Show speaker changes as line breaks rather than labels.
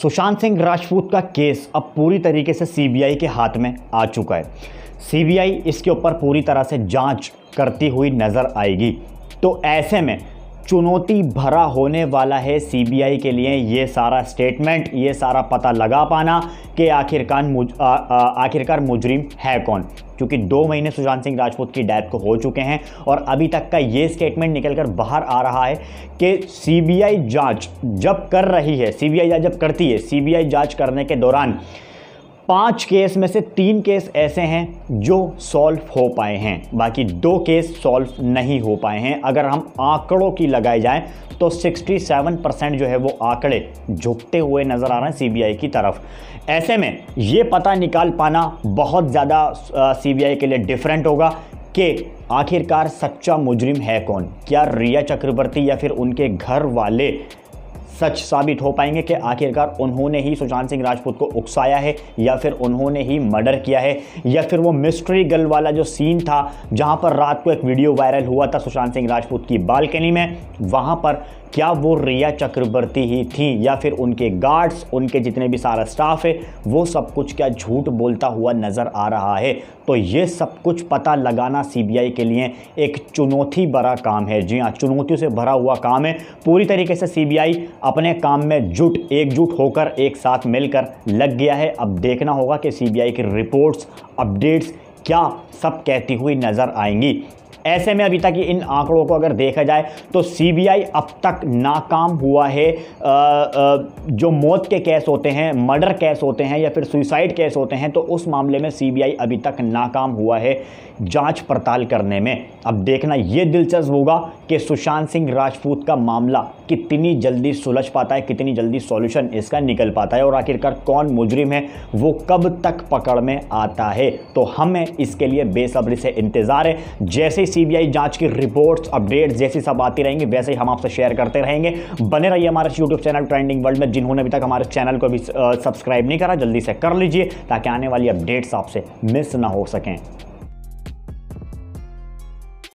सुशांत सिंह राजपूत का केस अब पूरी तरीके से सीबीआई के हाथ में आ चुका है सीबीआई इसके ऊपर पूरी तरह से जांच करती हुई नज़र आएगी तो ऐसे में चुनौती भरा होने वाला है सीबीआई के लिए ये सारा स्टेटमेंट ये सारा पता लगा पाना कि आखिरकार मुज, आखिरकार मुजरिम है कौन क्योंकि दो महीने सुशांत सिंह राजपूत की डेथ को हो चुके हैं और अभी तक का ये स्टेटमेंट निकलकर बाहर आ रहा है कि सीबीआई जांच जब कर रही है सीबीआई बी जब करती है सीबीआई जांच करने के दौरान पांच केस में से तीन केस ऐसे हैं जो सॉल्व हो पाए हैं बाकी दो केस सॉल्व नहीं हो पाए हैं अगर हम आंकड़ों की लगाई जाए तो 67 परसेंट जो है वो आंकड़े झुकते हुए नज़र आ रहे हैं सीबीआई की तरफ ऐसे में ये पता निकाल पाना बहुत ज़्यादा सीबीआई के लिए डिफरेंट होगा कि आखिरकार सच्चा मुजरिम है कौन क्या रिया चक्रवर्ती या फिर उनके घर वाले सच साबित हो पाएंगे कि आखिरकार उन्होंने ही सुशांत सिंह राजपूत को उकसाया है या फिर उन्होंने ही मर्डर किया है या फिर वो मिस्ट्री गर्ल वाला जो सीन था जहाँ पर रात को एक वीडियो वायरल हुआ था सुशांत सिंह राजपूत की बालकनी में वहाँ पर क्या वो रिया चक्रवर्ती ही थी या फिर उनके गार्ड्स उनके जितने भी सारा स्टाफ है वो सब कुछ क्या झूठ बोलता हुआ नज़र आ रहा है तो ये सब कुछ पता लगाना सीबीआई के लिए एक चुनौती भरा काम है जी हाँ चुनौतियों से भरा हुआ काम है पूरी तरीके से सीबीआई अपने काम में जुट एकजुट होकर एक साथ मिलकर लग गया है अब देखना होगा कि सीबीआई की रिपोर्ट्स अपडेट्स क्या सब कहती हुई नज़र आएंगी ऐसे में अभी तक इन आंकड़ों को अगर देखा जाए तो सीबीआई अब तक नाकाम हुआ है आ, आ, जो मौत के केस होते हैं मर्डर केस होते हैं या फिर सुसाइड केस होते हैं तो उस मामले में सीबीआई अभी तक नाकाम हुआ है जांच पड़ताल करने में अब देखना यह दिलचस्प होगा कि सुशांत सिंह राजपूत का मामला कितनी जल्दी सुलझ पाता है कितनी जल्दी सॉल्यूशन इसका निकल पाता है और आखिरकार कौन मुजरिम है वो कब तक पकड़ में आता है तो हमें इसके लिए बेसब्री से इंतज़ार है जैसे ही सीबीआई जांच की रिपोर्ट्स अपडेट जैसी सब आती रहेंगी वैसे ही हम आपसे शेयर करते रहेंगे बने रहिए हमारे यूट्यूब चैनल ट्रेंडिंग वर्ल्ड में जिन्होंने अभी तक हमारे चैनल को भी सब्सक्राइब नहीं करा जल्दी से कर लीजिए ताकि आने वाली अपडेट्स आपसे मिस ना हो सकें